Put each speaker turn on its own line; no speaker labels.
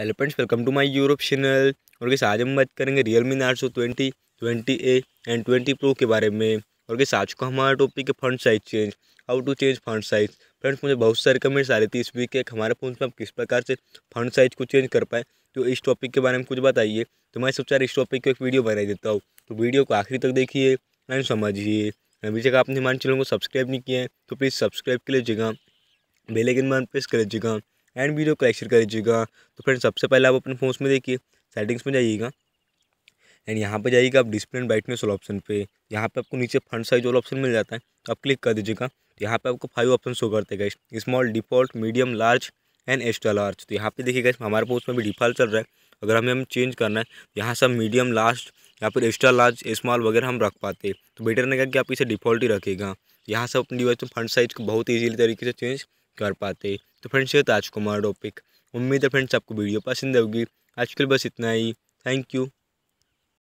hello friends welcome to my Europe channel और के आज हम बात करेंगे Realme Narzo twenty twenty A and twenty pro के बारे में और के आज को हमारा टॉपिक है font size change how to change font size friends मुझे बहुत सारे कमेंट्स आ रहे थे इस वीक के हमारे फोन में आप किस प्रकार से फंड साइज को चेंज कर पाए तो इस टॉपिक के बारे में कुछ बताइए तो मैं सबसे इस टॉपिक को एक वीडियो बनाई देता हूँ तो वीडियो को आखिरी तक देखिए एंड समझिए अभी तक आपने हमारे चैनल को सब्सक्राइब नहीं किया है तो प्लीज़ सब्सक्राइब कर लीजिएगा बेलाइकन मान प्रेस कर लीजिएगा एंड वीडियो कलेक्शन कर दीजिएगा तो फ्रेंड सबसे पहले आप अपने फोन में देखिए सेटिंग्स में जाइएगा एंड यहाँ पर जाइएगा आप डिस्प्ले एंड ब्राइटनेस वाला ऑप्शन पे यहाँ पे आपको नीचे फंड साइज वाला ऑप्शन मिल जाता है तो आप क्लिक कर दीजिएगा तो यहाँ पे आपको फाइव ऑप्शन शो करते गए small default medium large and extra large तो यहाँ पे देखिएगा हमारे पोस्ट में भी डिफॉल्ट चल रहा है अगर हमें हम चेंज करना है तो यहाँ से मीडियम लार्ज या फिर एक्स्ट्रा लार्ज स्मॉल वगैरह हम रख पाते तो बेटर नहीं कि आप इसे डिफ़ॉल्ट ही रखेगा यहाँ से अपनी डिवाइस में फ्रंट साइज को बहुत ईजीली तरीके से चेंज कर पाते तो फ्रेंड्स ये था आज हमारा टॉपिक उम्मीद है फ्रेंड्स आपको वीडियो पसंद होगी आजकल बस इतना ही थैंक यू